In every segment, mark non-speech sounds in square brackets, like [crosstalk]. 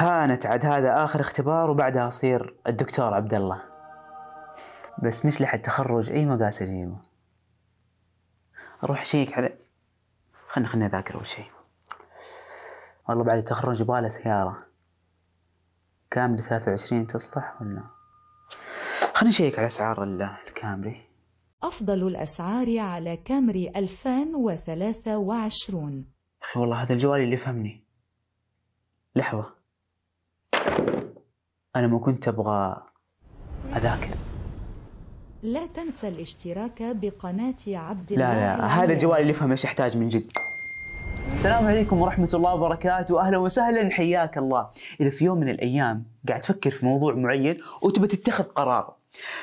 هانت عاد هذا اخر اختبار وبعدها اصير الدكتور عبد الله بس مش لحد تخرج اي مقاس اجيبه اروح اشيك على خلنا خلنا اذاكر اول شيء والله بعد التخرج يبغى سياره كامري 23 تصلح ولا خلنا نشيك على اسعار الكامري أفضل الأسعار على كامري 2023 أخي والله هذا الجوال اللي فهمني لحظة أنا ما كنت أبغى أذاكر لا تنسى الاشتراك بقناة عبد الله لا لا هذا الجوال اللي يفهم ايش يحتاج من جد السلام عليكم ورحمة الله وبركاته أهلا وسهلا حياك الله إذا في يوم من الأيام قاعد تفكر في موضوع معين وتبى تتخذ قرار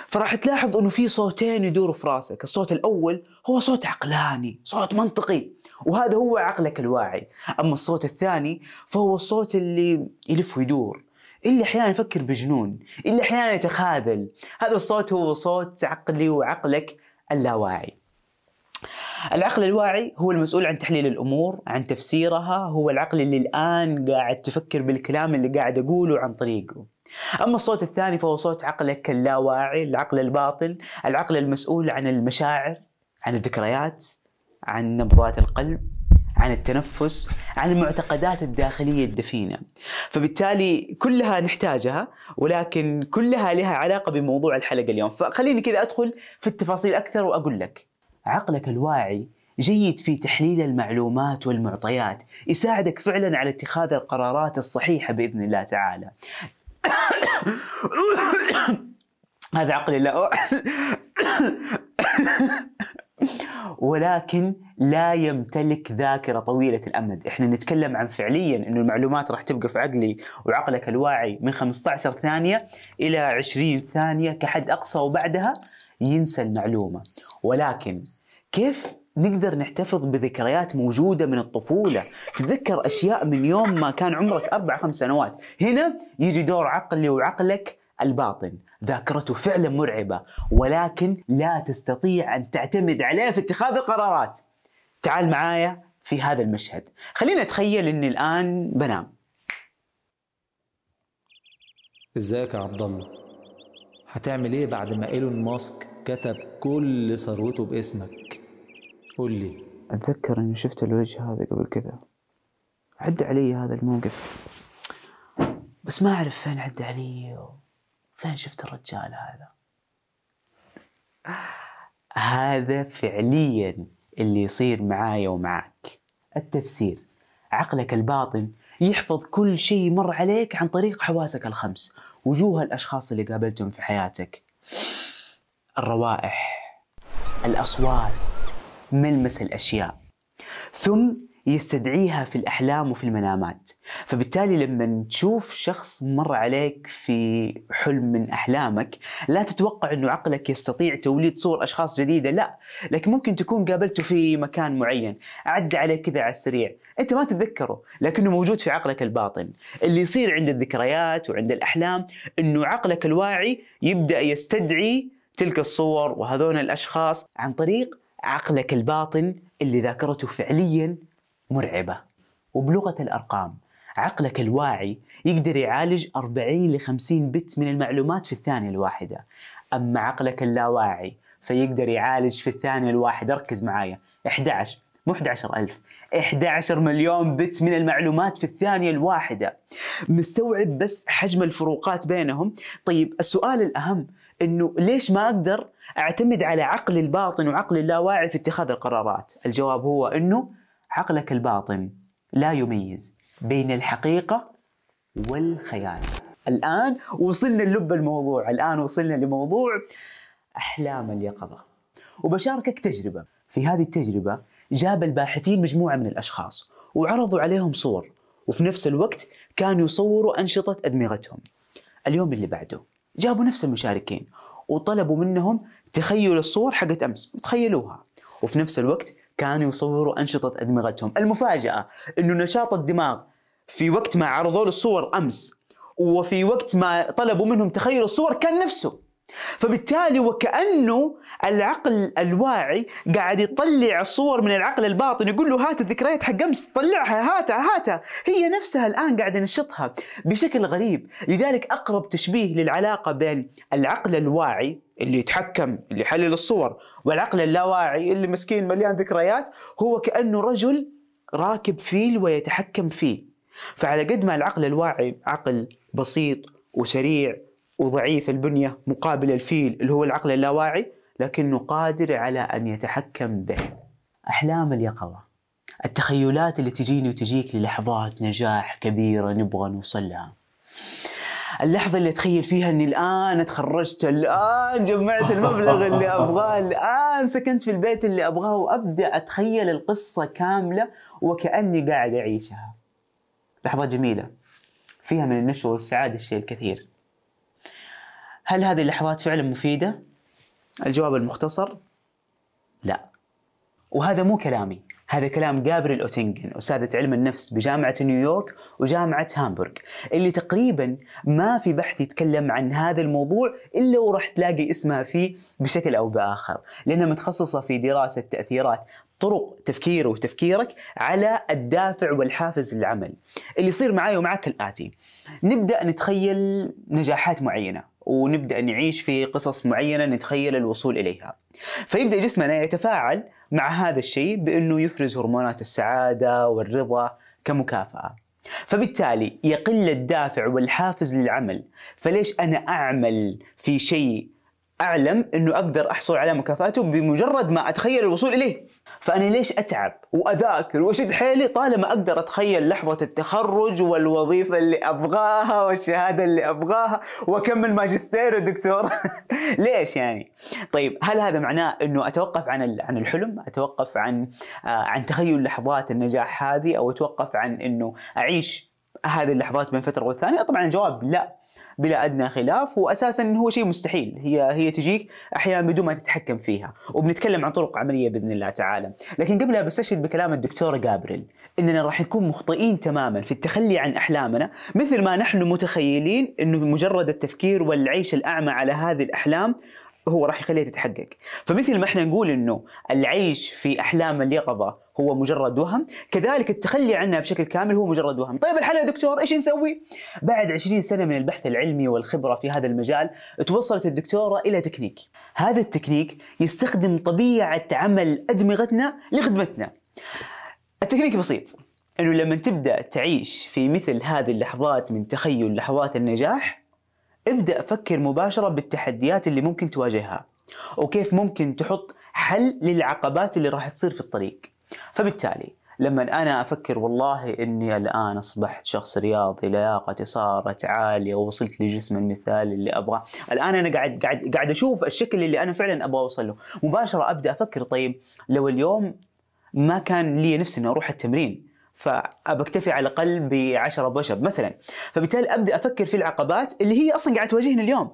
فراح تلاحظ أنه في صوتين يدوروا في راسك الصوت الأول هو صوت عقلاني صوت منطقي وهذا هو عقلك الواعي أما الصوت الثاني فهو الصوت اللي يلف ويدور اللي احيانا يفكر بجنون اللي احيانا يتخاذل هذا الصوت هو صوت عقلي وعقلك اللاواعي العقل الواعي هو المسؤول عن تحليل الامور عن تفسيرها هو العقل اللي الان قاعد تفكر بالكلام اللي قاعد اقوله عن طريقه اما الصوت الثاني فهو صوت عقلك اللاواعي العقل الباطن العقل المسؤول عن المشاعر عن الذكريات عن نبضات القلب عن التنفس عن المعتقدات الداخلية الدفينة فبالتالي كلها نحتاجها ولكن كلها لها علاقة بموضوع الحلقة اليوم فخليني كذا أدخل في التفاصيل أكثر وأقول لك عقلك الواعي جيد في تحليل المعلومات والمعطيات يساعدك فعلا على اتخاذ القرارات الصحيحة بإذن الله تعالى [coughs] هذا عقلي لا ولكن لا يمتلك ذاكره طويله الامد، احنا نتكلم عن فعليا انه المعلومات راح تبقى في عقلي وعقلك الواعي من 15 ثانيه الى 20 ثانيه كحد اقصى وبعدها ينسى المعلومه، ولكن كيف نقدر نحتفظ بذكريات موجودة من الطفولة تتذكر أشياء من يوم ما كان عمرك أربع خمس سنوات هنا يجي دور عقلي وعقلك الباطن ذاكرته فعلا مرعبة ولكن لا تستطيع أن تعتمد عليه في اتخاذ القرارات تعال معايا في هذا المشهد خلينا أتخيل أني الآن بنام ازيك يا عبد الله هتعمل ايه بعد ما ايلون ماسك كتب كل ثروته باسمك قول لي اتذكر اني شفت الوجه هذا قبل كذا عدى علي هذا الموقف بس ما اعرف فين عدى علي و... فين شفت الرجال هذا هذا فعليا اللي يصير معايا ومعك التفسير عقلك الباطن يحفظ كل شيء مر عليك عن طريق حواسك الخمس وجوه الأشخاص اللي قابلتهم في حياتك الروائح الأصوات ملمس الأشياء ثم يستدعيها في الأحلام وفي المنامات فبالتالي لما تشوف شخص مر عليك في حلم من أحلامك لا تتوقع أنه عقلك يستطيع توليد صور أشخاص جديدة لا لكن ممكن تكون قابلته في مكان معين أعد عليك كذا على السريع أنت ما تتذكره لكنه موجود في عقلك الباطن اللي يصير عند الذكريات وعند الأحلام أنه عقلك الواعي يبدأ يستدعي تلك الصور وهذون الأشخاص عن طريق عقلك الباطن اللي ذاكرته فعليا مرعبة وبلغة الأرقام عقلك الواعي يقدر يعالج 40 ل 50 بت من المعلومات في الثانية الواحدة أما عقلك اللاواعي فيقدر يعالج في الثانية الواحدة ركز معايا 11 مو 11000 11 مليون بت من المعلومات في الثانية الواحدة مستوعب بس حجم الفروقات بينهم طيب السؤال الأهم انه ليش ما اقدر اعتمد على عقل الباطن وعقل اللاواعي في اتخاذ القرارات الجواب هو انه عقلك الباطن لا يميز بين الحقيقة والخيال الآن وصلنا للب الموضوع الآن وصلنا لموضوع أحلام اليقظة وبشاركك تجربة في هذه التجربة جاب الباحثين مجموعة من الأشخاص وعرضوا عليهم صور وفي نفس الوقت كانوا يصوروا أنشطة أدمغتهم اليوم اللي بعده جابوا نفس المشاركين وطلبوا منهم تخيل الصور حقت أمس وتخيلوها وفي نفس الوقت كانوا يصوروا أنشطة أدمغتهم المفاجأة أنه نشاط الدماغ في وقت ما عرضوا له الصور أمس وفي وقت ما طلبوا منهم تخيل الصور كان نفسه فبالتالي وكأنه العقل الواعي قاعد يطلع صور من العقل الباطن يقول له هات الذكريات حق أمس طلعها هاتها هاتها هي نفسها الآن قاعد ينشطها بشكل غريب لذلك أقرب تشبيه للعلاقة بين العقل الواعي اللي يتحكم اللي يحلل الصور والعقل اللاواعي اللي مسكين مليان ذكريات هو كأنه رجل راكب فيل ويتحكم فيه فعلى قد ما العقل الواعي عقل بسيط وسريع وضعيف البنية مقابل الفيل اللي هو العقل اللاواعي لكنه قادر على أن يتحكم به أحلام اليقظة التخيلات اللي تجيني وتجيك للحظات نجاح كبيرة نبغى نوصل لها اللحظة اللي أتخيل فيها أني الآن تخرجت الآن جمعت المبلغ اللي أبغاه الآن سكنت في البيت اللي أبغاه وأبدأ أتخيل القصة كاملة وكأني قاعد أعيشها لحظة جميلة فيها من النشوة والسعادة الشيء الكثير هل هذه اللحظات فعلا مفيدة؟ الجواب المختصر لا وهذا مو كلامي هذا كلام جابريل أوتينجن أستاذة علم النفس بجامعة نيويورك وجامعة هامبورغ اللي تقريبا ما في بحث يتكلم عن هذا الموضوع إلا وراح تلاقي اسمها فيه بشكل أو بآخر لأنها متخصصة في دراسة تأثيرات طرق تفكير وتفكيرك على الدافع والحافز للعمل اللي يصير معي ومعك الآتي نبدأ نتخيل نجاحات معينة ونبدا نعيش في قصص معينه نتخيل الوصول اليها. فيبدا جسمنا يتفاعل مع هذا الشيء بانه يفرز هرمونات السعاده والرضا كمكافاه. فبالتالي يقل الدافع والحافز للعمل، فليش انا اعمل في شيء اعلم انه اقدر احصل على مكافاته بمجرد ما اتخيل الوصول اليه؟ فأنا ليش أتعب وأذاكر وأشد حيلي طالما أقدر أتخيل لحظة التخرج والوظيفة اللي أبغاها والشهادة اللي أبغاها وأكمل ماجستير ودكتور [laughs] ليش يعني طيب هل هذا معناه أنه أتوقف عن عن الحلم أتوقف عن آه، عن تخيل لحظات النجاح هذه أو أتوقف عن أنه أعيش هذه اللحظات بين فتره والثانيه؟ طبعا الجواب لا بلا ادنى خلاف واساسا هو شيء مستحيل هي هي تجيك احيانا بدون ما تتحكم فيها وبنتكلم عن طرق عمليه باذن الله تعالى لكن قبلها بستشهد بكلام الدكتور جابريل اننا راح نكون مخطئين تماما في التخلي عن احلامنا مثل ما نحن متخيلين انه مجرد التفكير والعيش الاعمى على هذه الاحلام هو راح يخليها تتحقق فمثل ما احنا نقول انه العيش في احلام اليقظه هو مجرد وهم كذلك التخلي عنها بشكل كامل هو مجرد وهم طيب الحل يا دكتور ايش نسوي بعد 20 سنه من البحث العلمي والخبره في هذا المجال توصلت الدكتوره الى تكنيك هذا التكنيك يستخدم طبيعه عمل ادمغتنا لخدمتنا التكنيك بسيط انه لما تبدا تعيش في مثل هذه اللحظات من تخيل لحظات النجاح ابدأ فكر مباشرة بالتحديات اللي ممكن تواجهها وكيف ممكن تحط حل للعقبات اللي راح تصير في الطريق فبالتالي لما أنا أفكر والله إني الآن أصبحت شخص رياضي لياقتي صارت عالية ووصلت لجسم المثالي اللي أبغاه الآن أنا قاعد قاعد قاعد أشوف الشكل اللي أنا فعلا أبغى أوصل له مباشرة أبدأ أفكر طيب لو اليوم ما كان لي نفسي إني أروح التمرين فبكتفي على الاقل ب 10 بوشب مثلا فبالتالي ابدا افكر في العقبات اللي هي اصلا قاعده تواجهني اليوم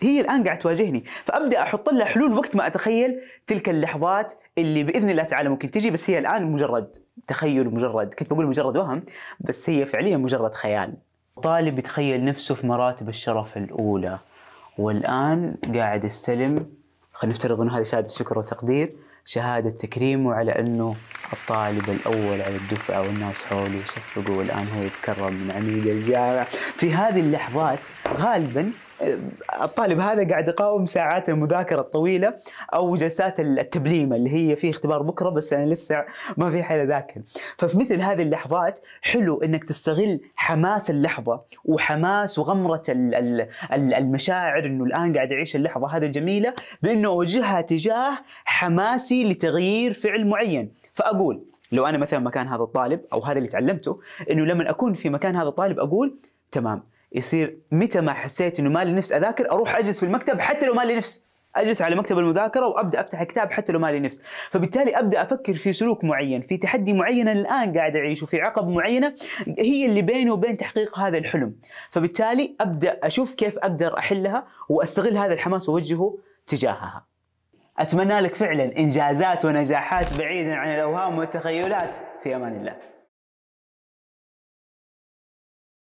هي الان قاعده تواجهني فابدا احط لها حلول وقت ما اتخيل تلك اللحظات اللي باذن الله تعالى ممكن تجي بس هي الان مجرد تخيل مجرد كنت بقول مجرد وهم بس هي فعليا مجرد خيال طالب يتخيل نفسه في مراتب الشرف الاولى والان قاعد يستلم خلينا نفترض انه هذه شهاده شكر وتقدير شهادة تكريمه على أنه الطالب الأول على الدفعة والناس حوله يصفقوا والآن هو يتكرم من عميد الجامعة في هذه اللحظات غالبا الطالب هذا قاعد يقاوم ساعات المذاكره الطويله او جلسات التبليمه اللي هي في اختبار بكره بس انا لسه ما في حيل اذاكر ففي مثل هذه اللحظات حلو انك تستغل حماس اللحظه وحماس وغمره المشاعر انه الان قاعد اعيش اللحظه هذه الجميله بانه اوجهها تجاه حماسي لتغيير فعل معين فاقول لو انا مثلا مكان هذا الطالب او هذا اللي تعلمته انه لما اكون في مكان هذا الطالب اقول تمام يصير متى ما حسيت انه ما لي نفس اذاكر اروح اجلس في المكتب حتى لو ما لي نفس اجلس على مكتب المذاكره وابدا افتح كتاب حتى لو ما لي نفس فبالتالي ابدا افكر في سلوك معين في تحدي معين الان قاعد اعيشه في عقب معينه هي اللي بيني وبين تحقيق هذا الحلم فبالتالي ابدا اشوف كيف اقدر احلها واستغل هذا الحماس واوجهه تجاهها اتمنى لك فعلا انجازات ونجاحات بعيدا عن الاوهام والتخيلات في امان الله